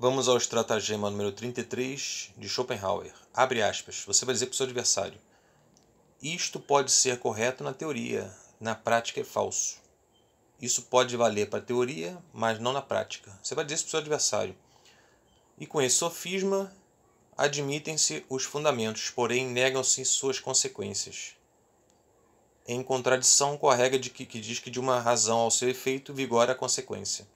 Vamos ao estratagema número 33 de Schopenhauer. Abre aspas. Você vai dizer para o seu adversário: Isto pode ser correto na teoria, na prática é falso. Isso pode valer para a teoria, mas não na prática. Você vai dizer isso para o seu adversário. E com esse sofisma, admitem-se os fundamentos, porém negam-se suas consequências. Em contradição com a regra de que, que diz que de uma razão ao seu efeito vigora a consequência.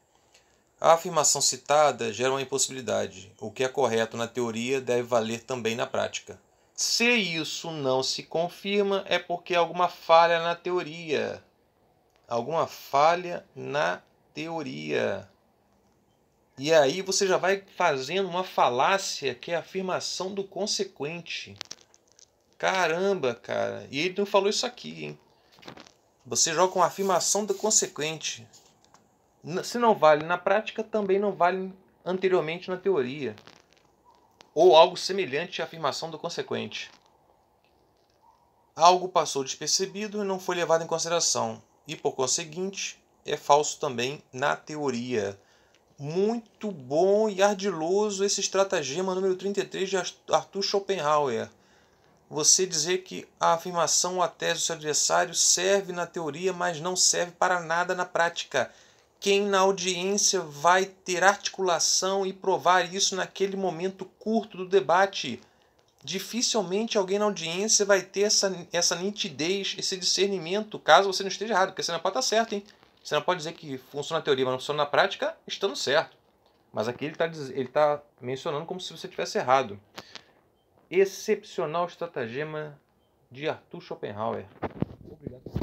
A afirmação citada gera uma impossibilidade. O que é correto na teoria deve valer também na prática. Se isso não se confirma, é porque alguma falha na teoria. Alguma falha na teoria. E aí você já vai fazendo uma falácia que é a afirmação do consequente. Caramba, cara. E ele não falou isso aqui, hein? Você joga uma afirmação do consequente. Se não vale na prática, também não vale anteriormente na teoria. Ou algo semelhante à afirmação do consequente. Algo passou despercebido e não foi levado em consideração, e por conseguinte, é falso também na teoria. Muito bom e ardiloso esse estratagema número 33 de Arthur Schopenhauer. Você dizer que a afirmação ou a tese do seu adversário serve na teoria, mas não serve para nada na prática quem na audiência vai ter articulação e provar isso naquele momento curto do debate. Dificilmente alguém na audiência vai ter essa, essa nitidez, esse discernimento, caso você não esteja errado, porque você não pode estar certo, hein? Você não pode dizer que funciona na teoria, mas não funciona na prática, estando certo. Mas aqui ele está ele tá mencionando como se você tivesse errado. Excepcional estratagema de Arthur Schopenhauer. Obrigado.